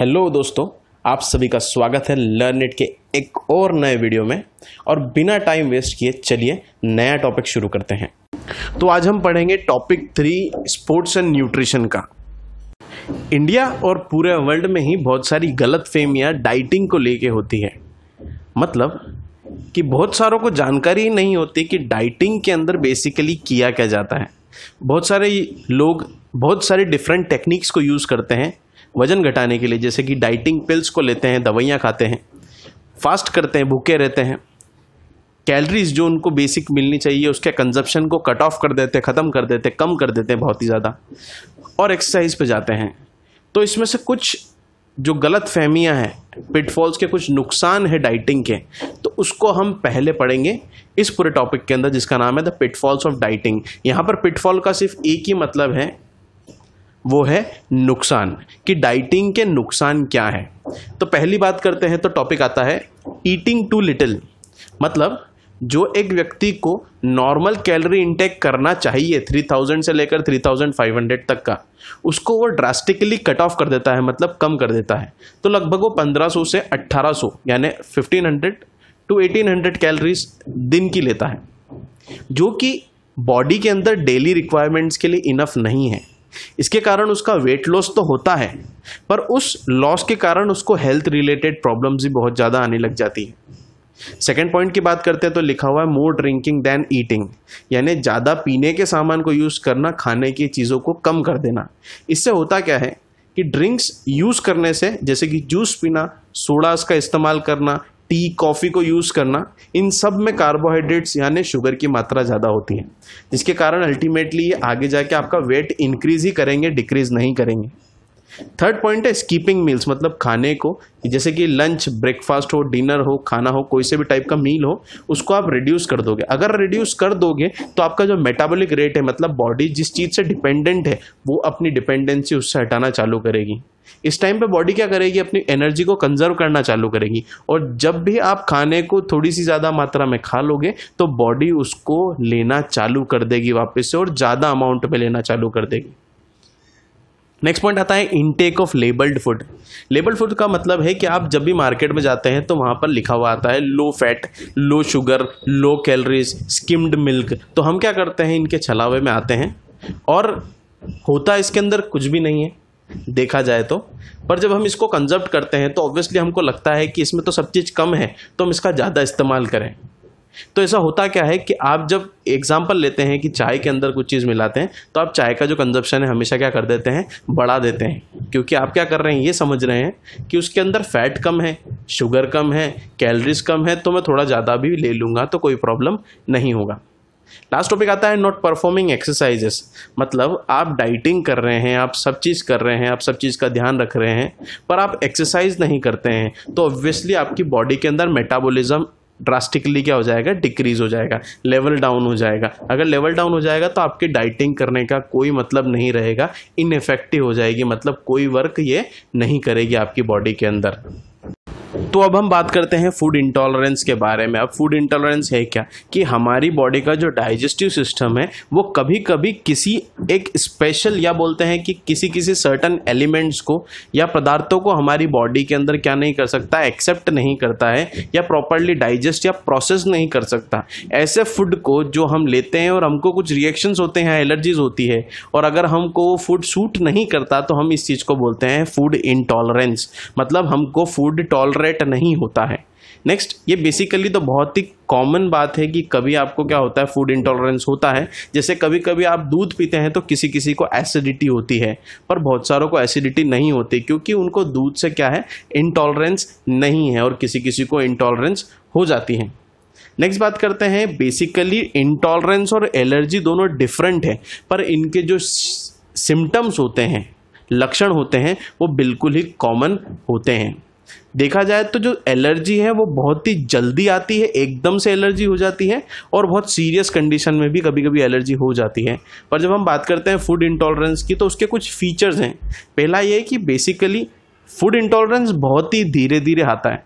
hello दोस्तों आप सभी का स्वागत है लर्न इट के एक और नए वीडियो में और बिना टाइम वेस्ट किए चलिए नया टॉपिक शुरू करते हैं तो आज हम पढ़ेंगे topic three sports and nutrition का इंडिया और पूरे वर्ल्ड में ही बहुत सारी गलत फेमियाँ डाइटिंग को लेके होती है मतलब कि बहुत सारों को जानकारी नहीं होती कि डाइटिंग के अंदर बेसिकली किया क्या जाता है बहुत सारे लोग बहुत सारे डिफरेंट टेक्निक्स को यूज़ करते हैं वजन घटाने के लिए जैसे कि डाइटिंग पिल्स को लेते हैं दवाइयाँ खाते हैं फास्ट करते हैं भूखे रहते हैं कैलरीज जो उनको बेसिक मिलनी चाहिए उसके कंजप्शन को कट ऑफ कर देते हैं ख़त्म कर देते कम कर देते हैं बहुत ही ज़्यादा और एक्सरसाइज पे जाते हैं तो इसमें से कुछ जो गलत फहमियाँ हैं पिटफॉल्स के कुछ नुकसान है डाइटिंग के तो उसको हम पहले पढ़ेंगे इस पूरे टॉपिक के अंदर जिसका नाम है द पिटफॉल्स ऑफ डाइटिंग यहाँ पर पिटफॉल का सिर्फ एक ही मतलब है वो है नुकसान कि डाइटिंग के नुकसान क्या हैं तो पहली बात करते हैं तो टॉपिक आता है ईटिंग टू लिटिल मतलब जो एक व्यक्ति को नॉर्मल कैलोरी इंटेक करना चाहिए 3000 से लेकर 3500 तक का उसको वो ड्रास्टिकली कट ऑफ कर देता है मतलब कम कर देता है तो लगभग वो 1500 से 1800 यानी 1500 टू 1800 कैलोरीज दिन की लेता है जो कि बॉडी के अंदर डेली रिक्वायरमेंट्स के लिए इनफ नहीं है इसके कारण उसका वेट लॉस तो होता है पर उस लॉस के कारण उसको हेल्थ रिलेटेड प्रॉब्लम्स भी बहुत ज़्यादा आने लग जाती है सेकेंड पॉइंट की बात करते हैं तो लिखा हुआ है मोर ड्रिंकिंग देन ईटिंग यानी ज़्यादा पीने के सामान को यूज़ करना खाने की चीज़ों को कम कर देना इससे होता क्या है कि ड्रिंक्स यूज़ करने से जैसे कि जूस पीना सोडास का इस्तेमाल करना टी कॉफ़ी को यूज़ करना इन सब में कार्बोहाइड्रेट्स यानी शुगर की मात्रा ज़्यादा होती है जिसके कारण अल्टीमेटली ये आगे जाके आपका वेट इंक्रीज ही करेंगे डिक्रीज नहीं करेंगे थर्ड पॉइंट है स्कीपिंग मील्स मतलब खाने को जैसे कि लंच ब्रेकफास्ट हो डिनर हो खाना हो कोई से भी टाइप का मील हो उसको आप रिड्यूस कर दोगे अगर रिड्यूस कर दोगे तो आपका जो मेटाबॉलिक रेट है मतलब बॉडी जिस चीज़ से डिपेंडेंट है वो अपनी डिपेंडेंसी उससे हटाना चालू करेगी इस टाइम पे बॉडी क्या करेगी अपनी एनर्जी को कंजर्व करना चालू करेगी और जब भी आप खाने को थोड़ी सी ज़्यादा मात्रा में खा लोगे तो बॉडी उसको लेना चालू कर देगी वापस से और ज़्यादा अमाउंट में लेना चालू कर देगी नेक्स्ट पॉइंट आता है intake of labelled food labelled food का मतलब है कि आप जब भी मार्केट में जाते हैं तो वहाँ पर लिखा हुआ आता है low fat low sugar low calories skimmed milk तो हम क्या करते हैं इनके छलावे में आते हैं और होता इसके अंदर कुछ भी नहीं है देखा जाए तो पर जब हम इसको कंजप्ट करते हैं तो ऑब्वियसली हमको लगता है कि इसमें तो सब चीज़ कम है तो हम इसका ज़्यादा इस्तेमाल करें तो ऐसा होता क्या है कि आप जब एग्जाम्पल लेते हैं कि चाय के अंदर कुछ चीज़ मिलाते हैं तो आप चाय का जो कंजप्शन है हमेशा क्या कर देते हैं बढ़ा देते हैं क्योंकि आप क्या कर रहे हैं ये समझ रहे हैं कि उसके अंदर फैट कम है शुगर कम है कैलरीज कम है तो मैं थोड़ा ज़्यादा भी ले लूँगा तो कोई प्रॉब्लम नहीं होगा लास्ट टॉपिक आता है नॉट परफॉर्मिंग एक्सरसाइजेस मतलब आप डाइटिंग कर रहे हैं आप सब चीज़ कर रहे हैं आप सब चीज़ का ध्यान रख रहे हैं पर आप एक्सरसाइज नहीं करते हैं तो ऑब्वियसली आपकी बॉडी के अंदर मेटाबॉलिज्म ड्रास्टिकली क्या हो जाएगा डिक्रीज हो जाएगा लेवल डाउन हो जाएगा अगर लेवल डाउन हो जाएगा तो आपकी डाइटिंग करने का कोई मतलब नहीं रहेगा इनफेक्टिव हो जाएगी मतलब कोई वर्क ये नहीं करेगी आपकी बॉडी के अंदर तो अब हम बात करते हैं फूड इंटॉलरेंस के बारे में अब फूड इंटॉलरेंस है क्या कि हमारी बॉडी का जो डाइजेस्टिव सिस्टम है वो कभी कभी किसी एक स्पेशल या बोलते हैं कि किसी किसी सर्टन एलिमेंट्स को या पदार्थों को हमारी बॉडी के अंदर क्या नहीं कर सकता एक्सेप्ट नहीं करता है या प्रॉपरली डाइजेस्ट या प्रोसेस नहीं कर सकता ऐसे फूड को जो हम लेते हैं और हमको कुछ रिएक्शंस होते हैं एलर्जीज होती है और अगर हमको वो फूड सूट नहीं करता तो हम इस चीज़ को बोलते हैं फूड इंटॉलरेंस मतलब हमको फूड टॉलरेट नहीं होता है नेक्स्ट ये बेसिकली तो बहुत ही कॉमन बात है कि कभी आपको क्या होता है फूड इंटॉलरेंस होता है जैसे कभी कभी आप दूध पीते हैं तो किसी किसी को एसिडिटी होती है पर बहुत सारों को एसिडिटी नहीं होती क्योंकि उनको दूध से क्या है इंटॉलरेंस नहीं है और किसी किसी को इंटॉलरेंस हो जाती है नेक्स्ट बात करते हैं बेसिकली इंटॉलरेंस और एलर्जी दोनों डिफरेंट है पर इनके जो सिम्टम्स होते हैं लक्षण होते हैं वो बिल्कुल ही कॉमन होते हैं देखा जाए तो जो एलर्जी है वो बहुत ही जल्दी आती है एकदम से एलर्जी हो जाती है और बहुत सीरियस कंडीशन में भी कभी कभी एलर्जी हो जाती है पर जब हम बात करते हैं फूड इंटॉलरेंस की तो उसके कुछ फीचर्स हैं पहला ये है कि बेसिकली फूड इंटॉलरेंस बहुत ही धीरे धीरे आता है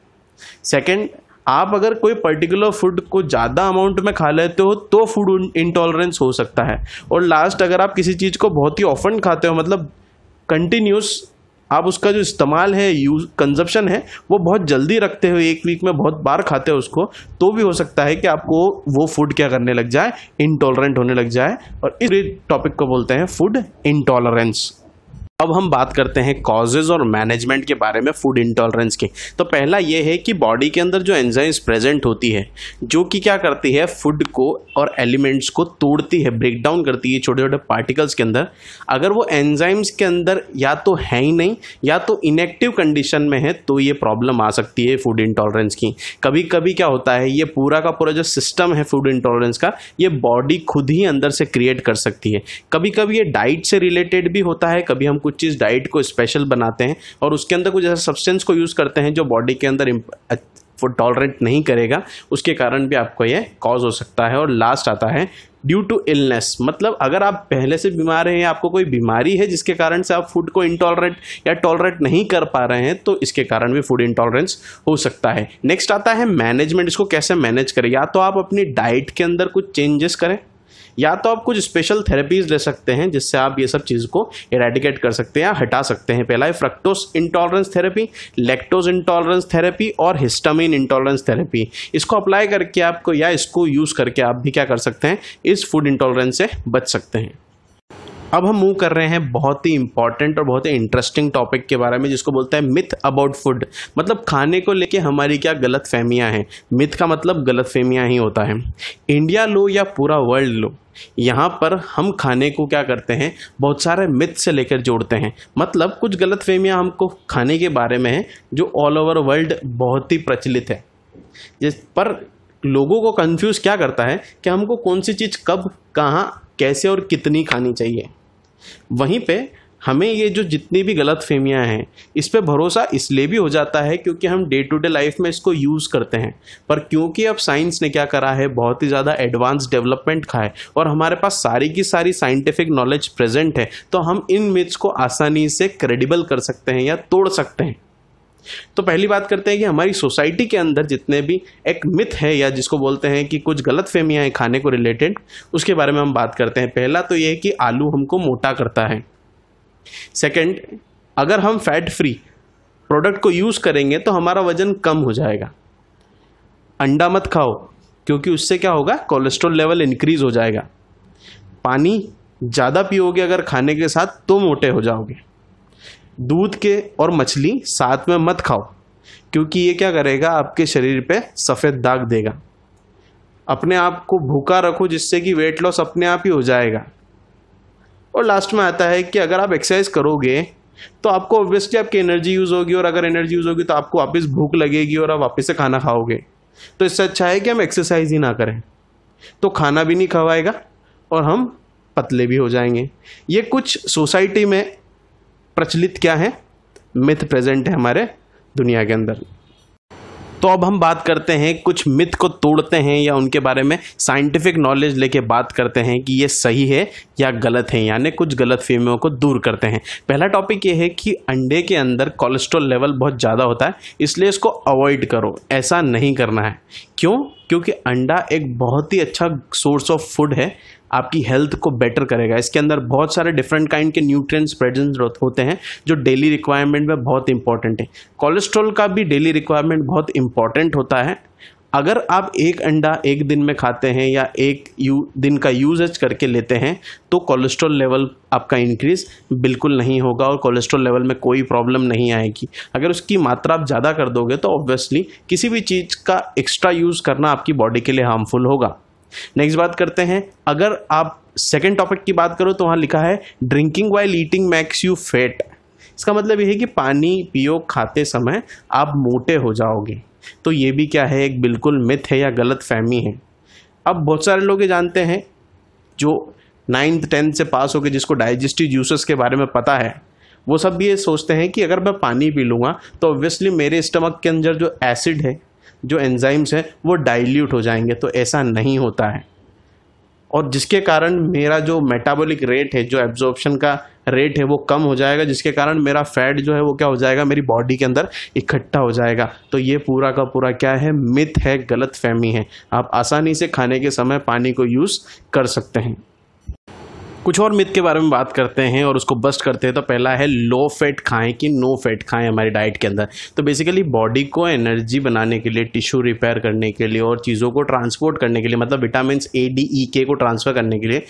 सेकेंड आप अगर कोई पर्टिकुलर फूड को ज़्यादा अमाउंट में खा लेते हो तो फूड इंटॉलरेंस हो सकता है और लास्ट अगर आप किसी चीज़ को बहुत ही ऑफन खाते हो मतलब कंटिन्यूस आप उसका जो इस्तेमाल है यूज कंजप्शन है वो बहुत जल्दी रखते हुए एक वीक में बहुत बार खाते हो उसको तो भी हो सकता है कि आपको वो फूड क्या करने लग जाए इंटॉलरेंट होने लग जाए और इस टॉपिक को बोलते हैं फूड इंटॉलरेंस अब हम बात करते हैं कॉजेज और मैनेजमेंट के बारे में फूड इंटॉलरेंस के तो पहला ये है कि बॉडी के अंदर जो एंजाइम्स प्रेजेंट होती है जो कि क्या करती है फूड को और एलिमेंट्स को तोड़ती है ब्रेक डाउन करती है छोटे छोटे पार्टिकल्स के अंदर अगर वो एंजाइम्स के अंदर या तो है ही नहीं या तो इनएक्टिव कंडीशन में है तो ये प्रॉब्लम आ सकती है फूड इंटॉलरेंस की कभी कभी क्या होता है ये पूरा का पूरा जो सिस्टम है फूड इंटॉलरेंस का ये बॉडी खुद ही अंदर से क्रिएट कर सकती है कभी कभी ये डाइट से रिलेटेड भी होता है कभी हम कुछ कुछ चीज़ डाइट को स्पेशल बनाते हैं और उसके अंदर कुछ ऐसा सब्सटेंस को यूज़ करते हैं जो बॉडी के अंदर वो टॉलरेट नहीं करेगा उसके कारण भी आपको ये कॉज हो सकता है और लास्ट आता है ड्यू टू इलनेस मतलब अगर आप पहले से बीमार हैं या आपको कोई बीमारी है जिसके कारण से आप फूड को इंटॉलरेट या टॉलरेट नहीं कर पा रहे हैं तो इसके कारण भी फूड इंटॉलरेंस हो सकता है नेक्स्ट आता है मैनेजमेंट इसको कैसे मैनेज करें या तो आप अपनी डाइट के अंदर कुछ चेंजेस करें या तो आप कुछ स्पेशल थेरेपीज ले सकते हैं जिससे आप ये सब चीज़ को इरेडिकेट कर सकते हैं या हटा सकते हैं पहला है fructose intolerance therapy lactose intolerance therapy और हिस्टामिन इंटॉलरेंस थेरेपी इसको अप्लाई करके आपको या इसको यूज़ करके आप भी क्या कर सकते हैं इस फूड इंटॉलरेंस से बच सकते हैं अब हम मूव कर रहे हैं बहुत ही इंपॉर्टेंट और बहुत ही इंटरेस्टिंग टॉपिक के बारे में जिसको बोलता है मिथ अबाउट फूड मतलब खाने को लेके हमारी क्या गलत फहमियाँ हैं मिथ का मतलब गलत फहमियाँ ही होता है इंडिया लो या पूरा वर्ल्ड लो यहाँ पर हम खाने को क्या करते हैं बहुत सारे मिथ से लेकर जोड़ते हैं मतलब कुछ गलत फहमियाँ हमको खाने के बारे में हैं जो ऑल ओवर वर्ल्ड बहुत ही प्रचलित है जिस पर लोगों को कंफ्यूज क्या करता है कि हमको कौन सी चीज़ कब कहाँ कैसे और कितनी खानी चाहिए वहीं पे हमें ये जो जितनी भी गलत फहमियाँ हैं इस पर भरोसा इसलिए भी हो जाता है क्योंकि हम डे टू डे लाइफ में इसको यूज़ करते हैं पर क्योंकि अब साइंस ने क्या करा है बहुत ही ज़्यादा एडवांस डेवलपमेंट खा है और हमारे पास सारी की सारी साइंटिफिक नॉलेज प्रेजेंट है तो हम इन मिथ्स को आसानी से क्रेडिबल कर सकते हैं या तोड़ सकते हैं तो पहली बात करते हैं कि हमारी सोसाइटी के अंदर जितने भी एक मिथ है या जिसको बोलते हैं कि कुछ गलत फहमियाँ हैं खाने को रिलेटेड उसके बारे में हम बात करते हैं पहला तो ये है कि आलू हमको मोटा करता है सेकंड अगर हम फैट फ्री प्रोडक्ट को यूज़ करेंगे तो हमारा वज़न कम हो जाएगा अंडा मत खाओ क्योंकि उससे क्या होगा कोलेस्ट्रॉल लेवल इंक्रीज़ हो जाएगा पानी ज़्यादा पियोगे अगर खाने के साथ तो मोटे हो जाओगे दूध के और मछली साथ में मत खाओ क्योंकि ये क्या करेगा आपके शरीर पे सफ़ेद दाग देगा अपने आप को भूखा रखो जिससे कि वेट लॉस अपने आप ही हो जाएगा और लास्ट में आता है कि अगर आप एक्सरसाइज करोगे तो आपको ऑब्वियसली आपकी एनर्जी यूज़ होगी और अगर एनर्जी यूज़ होगी तो आपको वापस भूख लगेगी और आप वापस से खाना खाओगे तो इससे अच्छा है कि हम एक्सरसाइज ही ना करें तो खाना भी नहीं खवाएगा और हम पतले भी हो जाएंगे ये कुछ सोसाइटी में प्रचलित क्या है मिथ प्रेजेंट है हमारे दुनिया के अंदर तो अब हम बात करते हैं कुछ मिथ को तोड़ते हैं या उनके बारे में साइंटिफिक नॉलेज लेके बात करते हैं कि ये सही है या गलत है यानी कुछ गलत फहमियों को दूर करते हैं पहला टॉपिक ये है कि अंडे के अंदर कोलेस्ट्रॉल लेवल बहुत ज़्यादा होता है इसलिए इसको अवॉइड करो ऐसा नहीं करना है क्यों क्योंकि अंडा एक बहुत ही अच्छा सोर्स ऑफ फूड है आपकी हेल्थ को बेटर करेगा इसके अंदर बहुत सारे डिफरेंट काइंड के न्यूट्रिएंट्स प्रेजेंट होते हैं जो डेली रिक्वायरमेंट में बहुत इंपॉर्टेंट है कोलेस्ट्रॉल का भी डेली रिक्वायरमेंट बहुत इंपॉर्टेंट होता है अगर आप एक अंडा एक दिन में खाते हैं या एक यू दिन का यूजेज करके लेते हैं तो कोलेस्ट्रॉल लेवल आपका इंक्रीज बिल्कुल नहीं होगा और कोलेस्ट्रॉल लेवल में कोई प्रॉब्लम नहीं आएगी अगर उसकी मात्रा आप ज़्यादा कर दोगे तो ऑब्वियसली किसी भी चीज़ का एक्स्ट्रा यूज़ करना आपकी बॉडी के लिए हार्मफुल होगा नेक्स्ट बात करते हैं अगर आप सेकेंड टॉपिक की बात करो तो वहाँ लिखा है drinking while eating makes you fat इसका मतलब यह है कि पानी पियो खाते समय आप मोटे हो जाओगे तो ये भी क्या है एक बिल्कुल मिथ है या गलत फहमी है अब बहुत सारे लोग ये जानते हैं जो नाइन्थ टेंथ से पास होकर जिसको डाइजेस्टिव जूसेस के बारे में पता है वो सब ये सोचते हैं कि अगर मैं पानी पी लूँगा तो ऑब्वियसली मेरे स्टमक के अंदर जो एसिड है जो एंजाइम्स हैं वो डाइल्यूट हो जाएंगे तो ऐसा नहीं होता है और जिसके कारण मेरा जो मेटाबॉलिक रेट है जो एब्जॉर्प्शन का रेट है वो कम हो जाएगा जिसके कारण मेरा फैट जो है वो क्या हो जाएगा मेरी बॉडी के अंदर इकट्ठा हो जाएगा तो ये पूरा का पूरा क्या है मिथ है गलत फहमी है आप आसानी से खाने के समय पानी को यूज़ कर सकते हैं कुछ और मिथ के बारे में बात करते हैं और उसको बस्ट करते हैं तो पहला है लो फैट खाएं कि नो फैट खाएं हमारी डाइट के अंदर तो बेसिकली बॉडी को एनर्जी बनाने के लिए टिश्यू रिपेयर करने के लिए और चीज़ों को ट्रांसपोर्ट करने के लिए मतलब विटामिन ए डी ई के को ट्रांसफ़र करने के लिए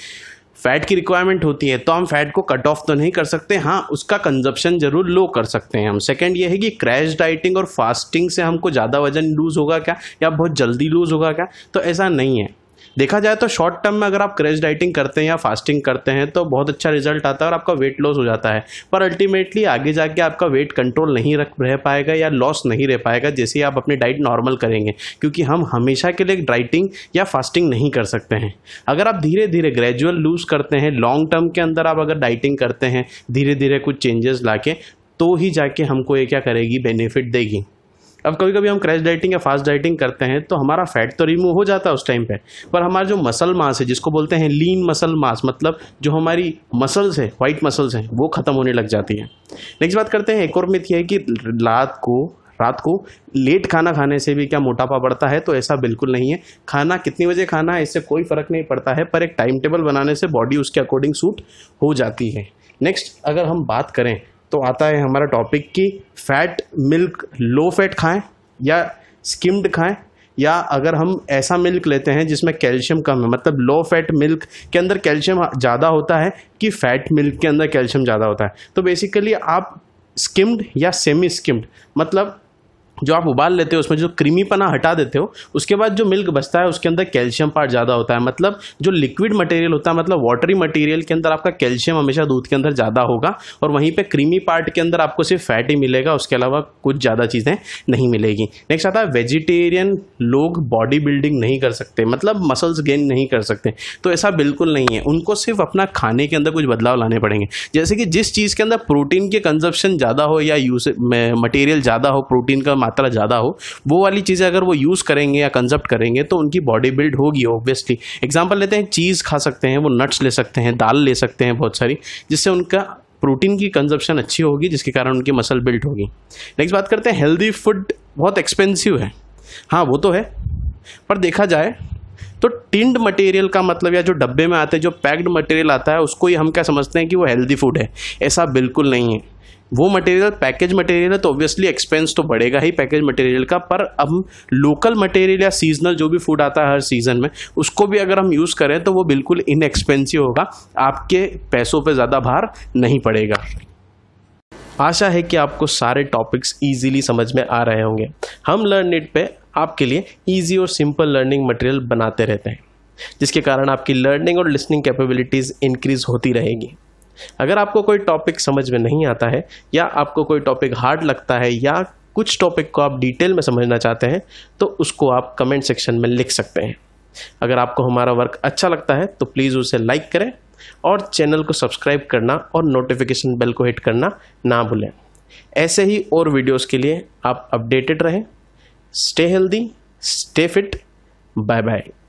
फैट की रिक्वायरमेंट होती है तो हम फैट को कट ऑफ तो नहीं कर सकते हाँ उसका कंजप्शन जरूर लो कर सकते हैं हम सेकेंड ये है कि क्रैश डाइटिंग और फास्टिंग से हमको ज़्यादा वजन लूज़ होगा क्या या बहुत जल्दी लूज़ होगा क्या तो ऐसा नहीं है देखा जाए तो शॉर्ट टर्म में अगर आप क्रेज डाइटिंग करते हैं या फास्टिंग करते हैं तो बहुत अच्छा रिजल्ट आता है और आपका वेट लॉस हो जाता है पर अल्टीमेटली आगे जाके आपका वेट कंट्रोल नहीं रख रह पाएगा या लॉस नहीं रह पाएगा जैसे आप अपनी डाइट नॉर्मल करेंगे क्योंकि हम हमेशा के लिए डाइटिंग या फास्टिंग नहीं कर सकते हैं अगर आप धीरे धीरे ग्रेजुअल लूज़ करते हैं लॉन्ग टर्म के अंदर आप अगर डाइटिंग करते हैं धीरे धीरे कुछ चेंजेस ला तो ही जाके हमको ये क्या करेगी बेनिफिट देगी अब कभी कभी हम क्रैश डाइटिंग या फास्ट डाइटिंग करते हैं तो हमारा फैट तो रिमूव हो जाता है उस टाइम पे पर हमारा जो मसल मास है जिसको बोलते हैं लीन मसल मास मतलब जो हमारी मसल्स है वाइट मसल्स हैं वो ख़त्म होने लग जाती हैं नेक्स्ट बात करते हैं एक और मिथ यह है कि रात को रात को लेट खाना खाने से भी क्या मोटापा बढ़ता है तो ऐसा बिल्कुल नहीं है खाना कितनी बजे खाना है इससे कोई फ़र्क नहीं पड़ता है पर एक टाइम टेबल बनाने से बॉडी उसके अकॉर्डिंग सूट हो जाती है नेक्स्ट अगर हम बात करें तो आता है हमारा टॉपिक कि फैट मिल्क लो फैट खाएं या स्किम्ड खाएं या अगर हम ऐसा मिल्क लेते हैं जिसमें कैल्शियम कम है मतलब लो फैट मिल्क के अंदर कैल्शियम ज़्यादा होता है कि फैट मिल्क के अंदर कैल्शियम ज़्यादा होता है तो बेसिकली आप स्किम्ड या सेमी स्किम्ड मतलब जो आप उबाल लेते हो उसमें जो क्रीमीपना हटा देते हो उसके बाद जो मिल्क बचता है उसके अंदर कैल्शियम पार्ट ज़्यादा होता है मतलब जो लिक्विड मटेरियल होता है मतलब वाटरी मटेरियल के अंदर आपका कैल्शियम हमेशा दूध के अंदर ज़्यादा होगा और वहीं पे क्रीमी पार्ट के अंदर आपको सिर्फ फैट ही मिलेगा उसके अलावा कुछ ज़्यादा चीज़ें नहीं मिलेगी नेक्स्ट आता है वेजिटेरियन लोग बॉडी बिल्डिंग नहीं कर सकते मतलब मसल्स गेन नहीं कर सकते तो ऐसा बिल्कुल नहीं है उनको सिर्फ अपना खाने के अंदर कुछ बदलाव लाने पड़ेंगे जैसे कि जिस चीज़ के अंदर प्रोटीन के कंजप्शन ज़्यादा हो या यूज मटेरियल ज़्यादा हो प्रोटीन का मात्रा ज़्यादा हो वो वाली चीज़ें अगर वो यूज़ करेंगे या कंजप्ट करेंगे तो उनकी बॉडी बिल्ड होगी ऑब्वियसली एग्जाम्पल लेते हैं चीज़ खा सकते हैं वो नट्स ले सकते हैं दाल ले सकते हैं बहुत सारी जिससे उनका प्रोटीन की कंजप्शन अच्छी होगी जिसके कारण उनकी मसल बिल्ड होगी नेक्स्ट बात करते हैं हेल्दी फूड बहुत एक्सपेंसिव है हाँ वो तो है पर देखा जाए तो टिंड मटेरियल का मतलब या जो डब्बे में आते हैं जो पैक्ड मटेरियल आता है उसको ही हम क्या समझते हैं कि वो हेल्दी फूड है ऐसा बिल्कुल नहीं है वो मटेरियल पैकेज मटेरियल है तो ऑब्वियसली एक्सपेंस तो बढ़ेगा ही पैकेज मटेरियल का पर हम लोकल मटेरियल या सीजनल जो भी फूड आता है हर सीज़न में उसको भी अगर हम यूज़ करें तो वो बिल्कुल इनएक्सपेंसिव होगा आपके पैसों पर ज़्यादा भार नहीं पड़ेगा आशा है कि आपको सारे टॉपिक्स ईजीली समझ में आ रहे होंगे हम लर्न इट पे आपके लिए ईजी और सिंपल लर्निंग मटेरियल बनाते रहते हैं जिसके कारण आपकी लर्निंग और लिसनिंग कैपेबिलिटीज़ इंक्रीज़ होती रहेगी अगर आपको कोई टॉपिक समझ में नहीं आता है या आपको कोई टॉपिक हार्ड लगता है या कुछ टॉपिक को आप डिटेल में समझना चाहते हैं तो उसको आप कमेंट सेक्शन में लिख सकते हैं अगर आपको हमारा वर्क अच्छा लगता है तो प्लीज़ उसे लाइक करें और चैनल को सब्सक्राइब करना और नोटिफिकेशन बेल को हिट करना ना भूलें ऐसे ही और वीडियोस के लिए आप अपडेटेड रहें stay healthy stay fit bye bye